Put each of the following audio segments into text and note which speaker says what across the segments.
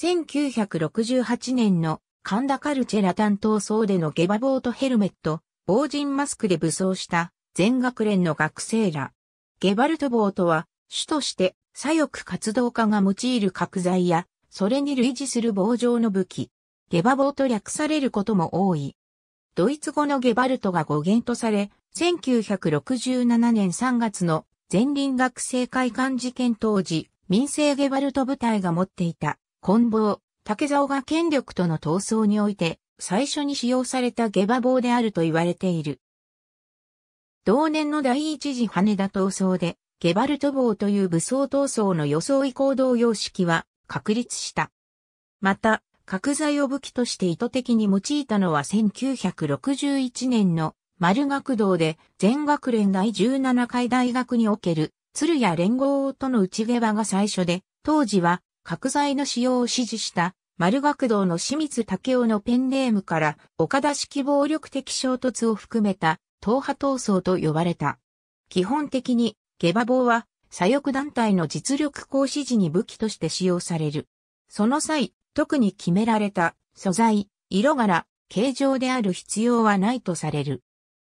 Speaker 1: 1968年の神田カルチェラ担当層でのゲバボーとヘルメット、防塵マスクで武装した全学連の学生ら。ゲバルトボーとは、主として左翼活動家が用いる角材や、それに類似する棒状の武器。ゲバボーと略されることも多い。ドイツ語のゲバルトが語源とされ、1967年3月の全輪学生会館事件当時、民生ゲバルト部隊が持っていた棍棒、竹竿が権力との闘争において、最初に使用された下馬棒であると言われている。同年の第一次羽田闘争で、ゲバルト棒という武装闘争の装い行動様式は確立した。また、角材を武器として意図的に用いたのは1961年の丸学堂で全学連第17回大学における鶴や連合との内下バが最初で、当時は角材の使用を指示した丸学堂の清水武雄のペンネームから岡田式暴力的衝突を含めた党派闘争と呼ばれた。基本的に下馬棒は左翼団体の実力行使時に武器として使用される。その際、特に決められた素材、色柄、形状である必要はないとされる。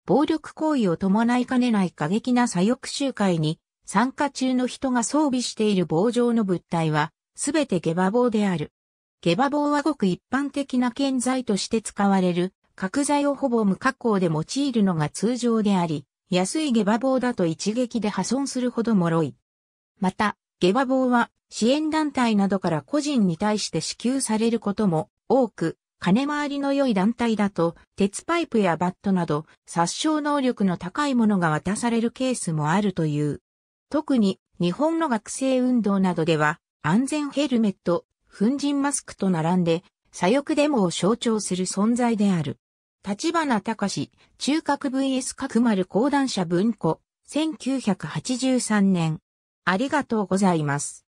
Speaker 1: 暴力行為を伴いかねない過激な左翼集会に参加中の人が装備している棒状の物体はすべて下馬棒である。下馬棒はごく一般的な建材として使われる、角材をほぼ無加工で用いるのが通常であり、安い下馬棒だと一撃で破損するほど脆い。また、下馬棒は支援団体などから個人に対して支給されることも多く、金回りの良い団体だと、鉄パイプやバットなど、殺傷能力の高いものが渡されるケースもあるという。特に、日本の学生運動などでは、安全ヘルメット、粉塵マスクと並んで、左翼デモを象徴する存在である。立花隆、中核 VS 角丸講談社文庫、1983年。ありがとうございます。